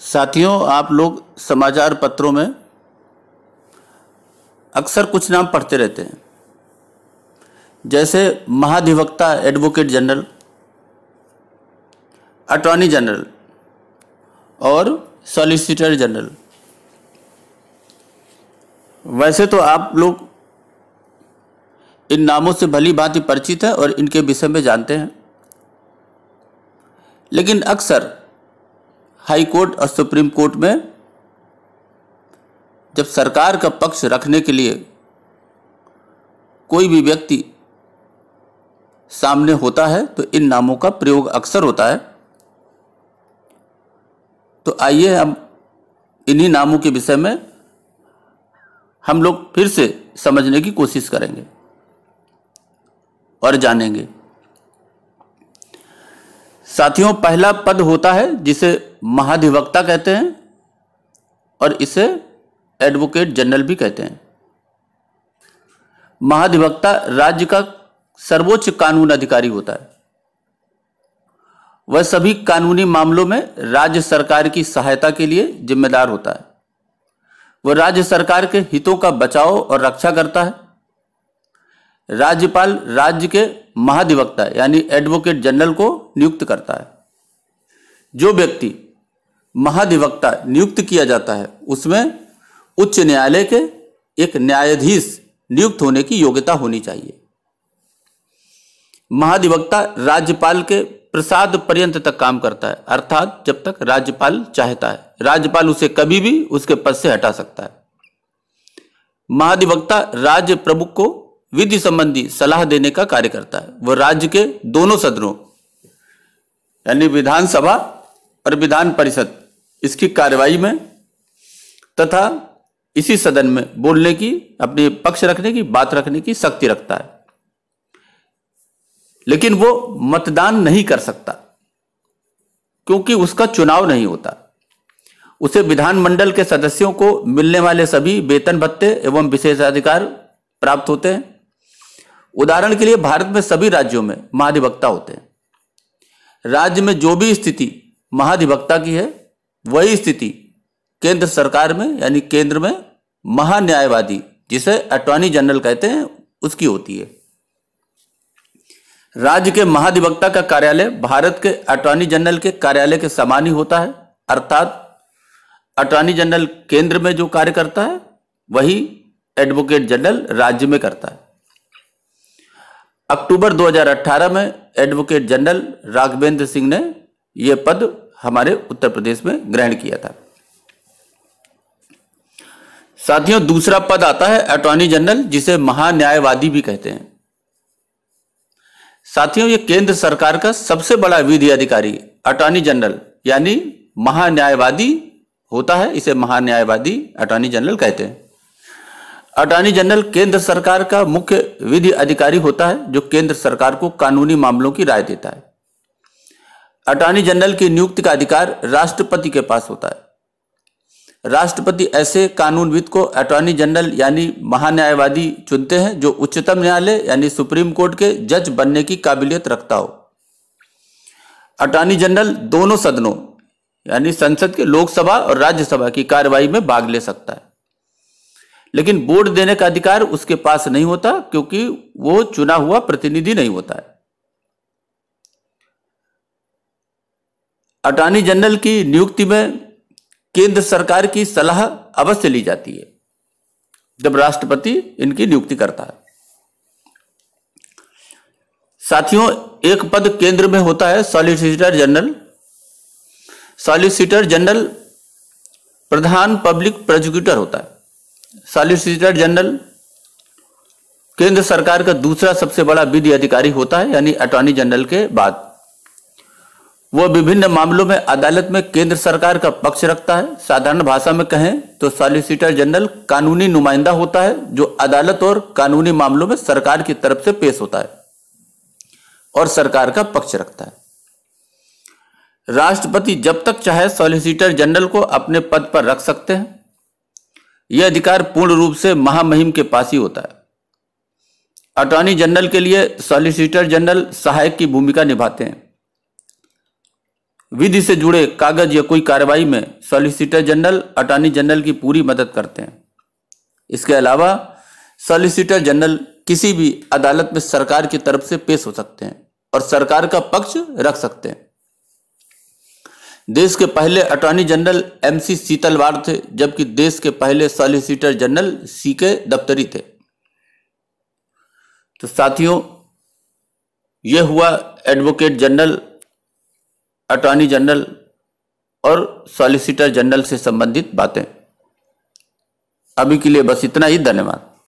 साथियों आप लोग समाचार पत्रों में अक्सर कुछ नाम पढ़ते रहते हैं जैसे महाधिवक्ता एडवोकेट जनरल अटॉर्नी जनरल और सॉलिसिटर जनरल वैसे तो आप लोग इन नामों से भली भांति परिचित है और इनके विषय में जानते हैं लेकिन अक्सर हाई कोर्ट और सुप्रीम कोर्ट में जब सरकार का पक्ष रखने के लिए कोई भी व्यक्ति सामने होता है तो इन नामों का प्रयोग अक्सर होता है तो आइए हम इन्हीं नामों के विषय में हम लोग फिर से समझने की कोशिश करेंगे और जानेंगे साथियों पहला पद होता है जिसे महाधिवक्ता कहते हैं और इसे एडवोकेट जनरल भी कहते हैं महाधिवक्ता राज्य का सर्वोच्च कानून अधिकारी होता है वह सभी कानूनी मामलों में राज्य सरकार की सहायता के लिए जिम्मेदार होता है वह राज्य सरकार के हितों का बचाव और रक्षा करता है राज्यपाल राज्य के महाधिवक्ता यानी एडवोकेट जनरल को नियुक्त करता है जो व्यक्ति महाधिवक्ता नियुक्त किया जाता है उसमें उच्च न्यायालय के एक न्यायाधीश नियुक्त होने की योग्यता होनी चाहिए महाधिवक्ता राज्यपाल के प्रसाद पर्यंत तक काम करता है अर्थात जब तक राज्यपाल चाहता है राज्यपाल उसे कभी भी उसके पद से हटा सकता है महाधिवक्ता राज्य प्रमुख को विधि संबंधी सलाह देने का कार्य करता है वह राज्य के दोनों सदनों यानी विधानसभा और विधान परिषद इसकी कार्यवाही में तथा इसी सदन में बोलने की अपने पक्ष रखने की बात रखने की शक्ति रखता है लेकिन वो मतदान नहीं कर सकता क्योंकि उसका चुनाव नहीं होता उसे विधानमंडल के सदस्यों को मिलने वाले सभी वेतन भत्ते एवं विशेष अधिकार प्राप्त होते हैं उदाहरण के लिए भारत में सभी राज्यों में महाधिवक्ता होते हैं राज्य में जो भी स्थिति महाधिवक्ता की है वही स्थिति केंद्र सरकार में यानी केंद्र में महान्यायवादी जिसे अटॉर्नी जनरल कहते हैं उसकी होती है राज्य के महाधिवक्ता का कार्यालय भारत के अटॉर्नी जनरल के कार्यालय के समान ही होता है अर्थात अटॉर्नी जनरल केंद्र में जो कार्य करता है वही एडवोकेट जनरल राज्य में करता है अक्टूबर 2018 में एडवोकेट जनरल राघवेंद्र सिंह ने यह पद हमारे उत्तर प्रदेश में ग्रहण किया था साथियों दूसरा पद आता है अटॉर्नी जनरल जिसे महान्यायवादी भी कहते हैं साथियों यह केंद्र सरकार का सबसे बड़ा विधि अधिकारी अटॉर्नी जनरल यानी महान्यायवादी होता है इसे महान्यायवादी अटॉर्नी जनरल कहते हैं अटॉर्नी जनरल केंद्र सरकार का मुख्य विधि अधिकारी होता है जो केंद्र सरकार को कानूनी मामलों की राय देता है अटॉर्नी जनरल की नियुक्ति का अधिकार राष्ट्रपति के पास होता है राष्ट्रपति ऐसे कानूनविद को अटॉर्नी जनरल यानी महान्यायवादी चुनते हैं जो उच्चतम न्यायालय यानी सुप्रीम कोर्ट के जज बनने की काबिलियत रखता हो अटॉर्नी जनरल दोनों सदनों यानी संसद के लोकसभा और राज्यसभा की कार्यवाही में भाग ले सकता है लेकिन वोट देने का अधिकार उसके पास नहीं होता क्योंकि वो चुना हुआ प्रतिनिधि नहीं होता है अटॉर्नी जनरल की नियुक्ति में केंद्र सरकार की सलाह अवश्य ली जाती है जब राष्ट्रपति इनकी नियुक्ति करता है साथियों एक पद केंद्र में होता है सॉलिसिटर जनरल सॉलिसिटर जनरल प्रधान पब्लिक प्रोजिक्यूटर होता है सॉलिसिटर जनरल केंद्र सरकार का दूसरा सबसे बड़ा विधि अधिकारी होता है यानी अटॉर्नी जनरल के बाद वह विभिन्न मामलों में अदालत में केंद्र सरकार का पक्ष रखता है साधारण भाषा में कहें तो सॉलिसिटर जनरल कानूनी नुमाइंदा होता है जो अदालत और कानूनी मामलों में सरकार की तरफ से पेश होता है और सरकार का पक्ष रखता है राष्ट्रपति जब तक चाहे सॉलिसिटर जनरल को अपने पद पर रख सकते हैं यह अधिकार पूर्ण रूप से महामहिम के पास ही होता है अटॉर्नी जनरल के लिए सॉलिसिटर जनरल सहायक की भूमिका निभाते हैं विधि से जुड़े कागज या कोई कार्रवाई में सॉलिसिटर जनरल अटॉर्नी जनरल की पूरी मदद करते हैं इसके अलावा सॉलिसिटर जनरल किसी भी अदालत में सरकार की तरफ से पेश हो सकते हैं और सरकार का पक्ष रख सकते हैं देश के पहले अटॉर्नी जनरल एमसी सीतलवार थे जबकि देश के पहले सॉलिसिटर जनरल सी के दफ्तरी थे तो साथियों यह हुआ एडवोकेट जनरल अटॉर्नी जनरल और सॉलिसिटर जनरल से संबंधित बातें अभी के लिए बस इतना ही धन्यवाद